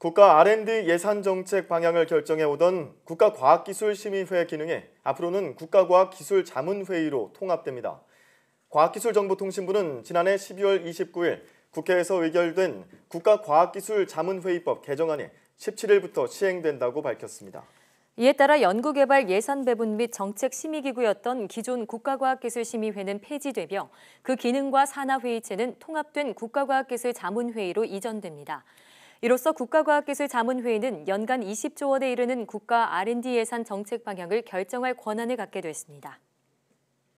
국가 R&D 예산 정책 방향을 결정해 오던 국가과학기술심의회 기능에 앞으로는 국가과학기술자문회의로 통합됩니다. 과학기술정보통신부는 지난해 12월 29일 국회에서 의결된 국가과학기술자문회의법 개정안이 17일부터 시행된다고 밝혔습니다. 이에 따라 연구개발 예산 배분 및 정책 심의기구였던 기존 국가과학기술심의회는 폐지되며 그 기능과 산하회의체는 통합된 국가과학기술자문회의로 이전됩니다. 이로써 국가과학기술자문회의는 연간 20조 원에 이르는 국가 R&D 예산 정책 방향을 결정할 권한을 갖게 됐습니다.